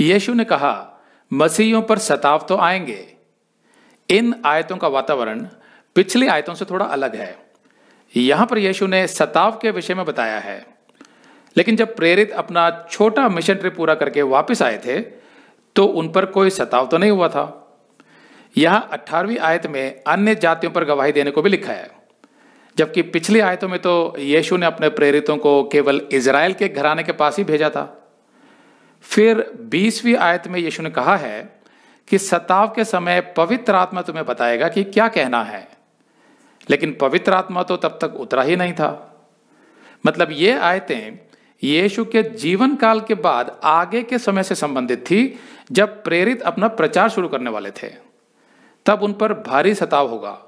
यीशु ने कहा मसीहियों पर सताव तो आएंगे इन आयतों का वातावरण पिछली आयतों से थोड़ा अलग है यहां पर यीशु ने सताव के विषय में बताया है लेकिन जब प्रेरित अपना छोटा मिशन ट्रिप पूरा करके वापस आए थे तो उन पर कोई सताव तो नहीं हुआ था यहां अट्ठारहवीं आयत में अन्य जातियों पर गवाही देने को भी लिखा है जबकि पिछली आयतों में तो यीशु ने अपने प्रेरितों को केवल इसराइल के घराने के पास ही भेजा था फिर बीसवीं आयत में यीशु ने कहा है कि सताव के समय पवित्र आत्मा तुम्हें बताएगा कि क्या कहना है लेकिन पवित्र आत्मा तो तब तक उतरा ही नहीं था मतलब ये आयतें यीशु के जीवन काल के बाद आगे के समय से संबंधित थी जब प्रेरित अपना प्रचार शुरू करने वाले थे तब उन पर भारी सताव होगा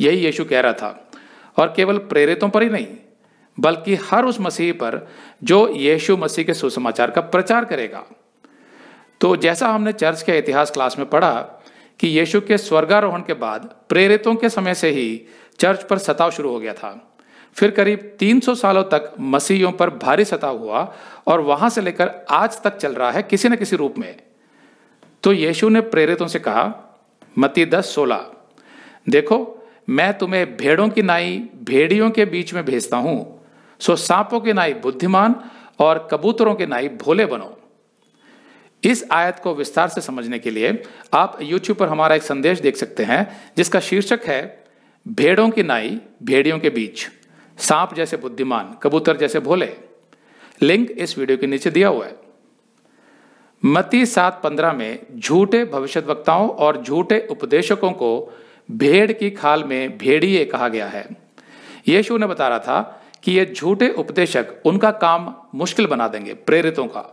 यही यीशु कह रहा था और केवल प्रेरितों पर ही नहीं बल्कि हर उस मसीह पर जो यीशु मसीह के सुसमाचार का प्रचार करेगा तो जैसा हमने चर्च के इतिहास क्लास में पढ़ा कि यीशु के स्वर्गारोहण के बाद प्रेरितों के समय से ही चर्च पर सताव शुरू हो गया था फिर करीब 300 सालों तक मसीहियों पर भारी सताव हुआ और वहां से लेकर आज तक चल रहा है किसी न किसी रूप में तो यीशु ने प्रेरितों से कहा मती दस सोलह देखो मैं तुम्हें भेड़ों की नाई भेड़ियों के बीच में भेजता हूं सो सांपों के नाई बुद्धिमान और कबूतरों के नाई भोले बनो इस आयत को विस्तार से समझने के लिए आप YouTube पर हमारा एक संदेश देख सकते हैं जिसका शीर्षक है भेड़ों की नाई भेड़ियों के बीच सांप जैसे बुद्धिमान कबूतर जैसे भोले लिंक इस वीडियो के नीचे दिया हुआ है मती सात पंद्रह में झूठे भविष्य वक्ताओं और झूठे उपदेशकों को भेड़ की खाल में भेड़िए कहा गया है यीशु ने बता रहा था कि ये झूठे उपदेशक उनका काम मुश्किल बना देंगे प्रेरितों का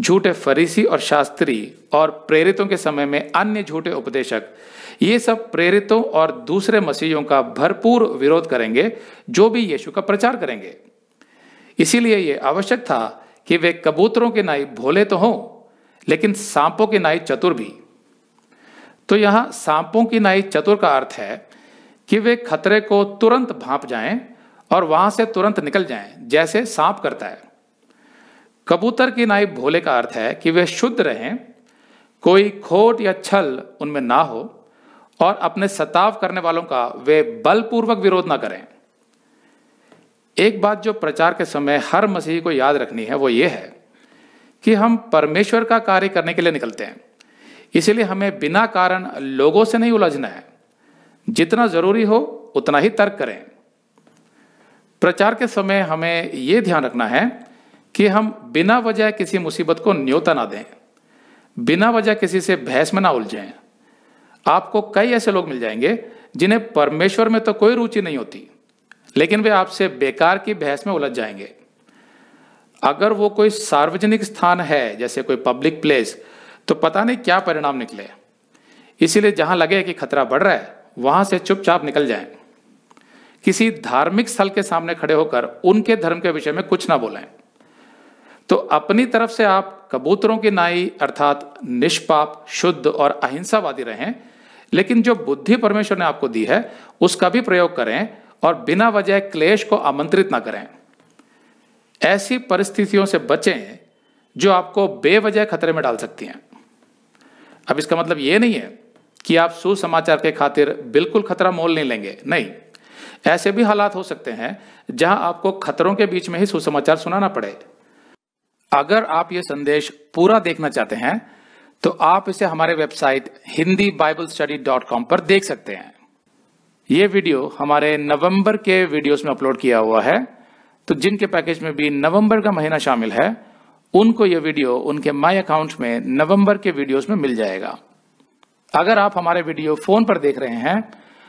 झूठे फरीसी और शास्त्री और प्रेरितों के समय में अन्य झूठे उपदेशक ये सब प्रेरितों और दूसरे मसीहों का भरपूर विरोध करेंगे जो भी यीशु का प्रचार करेंगे इसीलिए ये आवश्यक था कि वे कबूतरों के नाई भोले तो हों लेकिन सांपों के नाई चतुर भी तो यहां सांपों की नाई चतुर का अर्थ है कि वे खतरे को तुरंत भाप जाएं और वहां से तुरंत निकल जाएं जैसे सांप करता है कबूतर की नाई भोले का अर्थ है कि वे शुद्ध रहें कोई खोट या छल उनमें ना हो और अपने सताव करने वालों का वे बलपूर्वक विरोध ना करें एक बात जो प्रचार के समय हर मसीह को याद रखनी है वो ये है कि हम परमेश्वर का कार्य करने के लिए निकलते हैं इसलिए हमें बिना कारण लोगों से नहीं उलझना है जितना जरूरी हो उतना ही तर्क करें प्रचार के समय हमें ये ध्यान रखना है कि हम बिना वजह किसी मुसीबत को न्योता ना दें बिना वजह किसी से बहस में ना उलझें आपको कई ऐसे लोग मिल जाएंगे जिन्हें परमेश्वर में तो कोई रुचि नहीं होती लेकिन वे आपसे बेकार की बहस में उलझ जाएंगे अगर वो कोई सार्वजनिक स्थान है जैसे कोई पब्लिक प्लेस तो पता नहीं क्या परिणाम निकले इसीलिए जहां लगे कि खतरा बढ़ रहा है वहां से चुपचाप निकल जाएं किसी धार्मिक स्थल के सामने खड़े होकर उनके धर्म के विषय में कुछ ना बोलें तो अपनी तरफ से आप कबूतरों की नाई अर्थात निष्पाप शुद्ध और अहिंसावादी रहें लेकिन जो बुद्धि परमेश्वर ने आपको दी है उसका भी प्रयोग करें और बिना वजह क्लेश को आमंत्रित ना करें ऐसी परिस्थितियों से बचें जो आपको बेवजह खतरे में डाल सकती हैं अब इसका मतलब यह नहीं है कि आप सुसमाचार के खातिर बिल्कुल खतरा मोल नहीं लेंगे नहीं ऐसे भी हालात हो सकते हैं जहां आपको खतरों के बीच में ही सुसमाचार सुनाना पड़े अगर आप ये संदेश पूरा देखना चाहते हैं तो आप इसे हमारे website Hindi Bible study dot com पर देख सकते हैं ये वीडियो हमारे नवंबर के वीडियोस में अपलोड किया हुआ है तो जिनके पैकेज में भी नवंबर का महीना शामिल है उनको यह वीडियो उनके माई अकाउंट में नवंबर के वीडियोस में मिल जाएगा अगर आप हमारे वीडियो फोन पर देख रहे हैं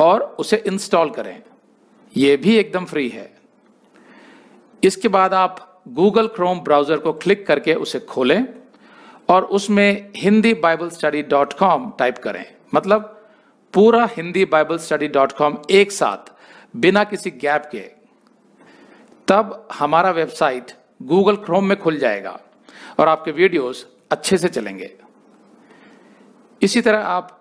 और उसे इंस्टॉल करें यह भी एकदम फ्री है इसके बाद आप गूगल क्रोम ब्राउज़र को क्लिक करके उसे खोलें और उसमें Hindi Bible study dot com type करें मतलब पूरा Hindi Bible study dot com एक साथ बिना किसी गैप के तब हमारा वेबसाइट गूगल क्रोम में खुल जाएगा और आपके वीडियोस अच्छे से चलेंगे इसी तरह आप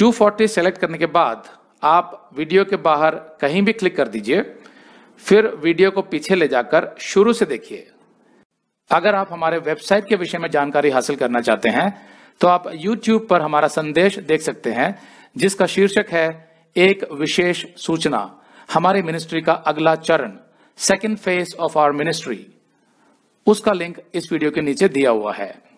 240 सेलेक्ट करने के बाद आप वीडियो के बाहर कहीं भी क्लिक कर दीजिए फिर वीडियो को पीछे ले जाकर शुरू से देखिए अगर आप हमारे वेबसाइट के विषय में जानकारी हासिल करना चाहते हैं तो आप YouTube पर हमारा संदेश देख सकते हैं जिसका शीर्षक है एक विशेष सूचना हमारी मिनिस्ट्री का अगला चरण second phase of our ministry उसका लिंक इस वीडियो के नीचे दिया हुआ है